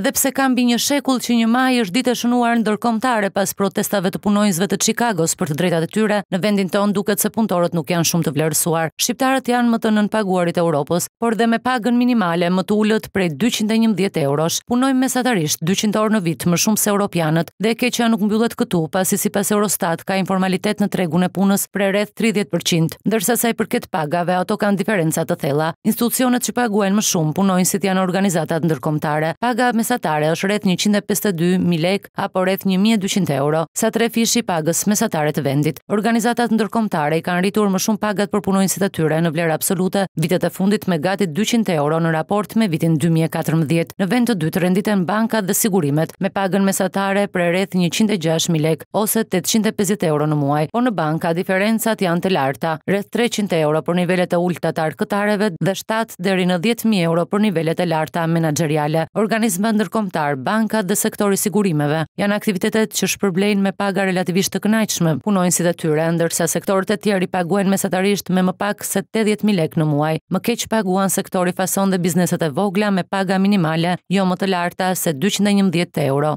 dhe pse kam bi një shekull që një maj është ditë e shënuar dërkomtare pas protestave të punojnësve të Chicagos për të drejtat e tyre, në vendin ton duket se punëtorët nuk janë shumë të vlerësuar. Shqiptarët janë më të nën paguarit e Europës, por dhe me pagën minimale më të ullët prej 211 eurosh, punojnë mesatarisht 200 orë në vit më shumë se Europianët dhe keqja nuk mbyllet këtu pasi si pas Eurostat ka informalitet në tregun e punës prej rreth 30%, ndërsa sa i përket pagave ato kanë diferenca të thella. Institucionet që paguajnë më shumë punojnë si janë organizatat ndërkomtare. Paga me mesatare është rreth 152 mijë lekë apo rreth 1200 euro sa tre fishi pagës mesatare të vendit. Organizatat ndërkombëtare i kanë rritur më shumë pagat për punonjësit e tyre në vlerë absolute vitet e fundit me gati 200 euro në raport me vitin 2014. Në vend të dytë renditen bankat dhe sigurimet me pagën mesatare për rreth 106 mijë lekë ose 850 euro në muaj, por në banka diferencat janë të larta, rreth 300 euro për nivelet e ulta të arkëtareve dhe 7 deri në 10000 euro për nivelet e larta menaxheriale. Organizmat ndërkombëtar, bankat dhe sektori i sigurimeve janë aktivitetet që shpërblejnë me paga relativisht të kënaqshme. Punojnë si të tyre, ndërsa sektorët e tjerë i paguajnë mesatarisht me më pak se 80000 lekë në muaj. Më keq paguan sektori fason dhe bizneset e vogla me paga minimale jo më të larta se 211 euro.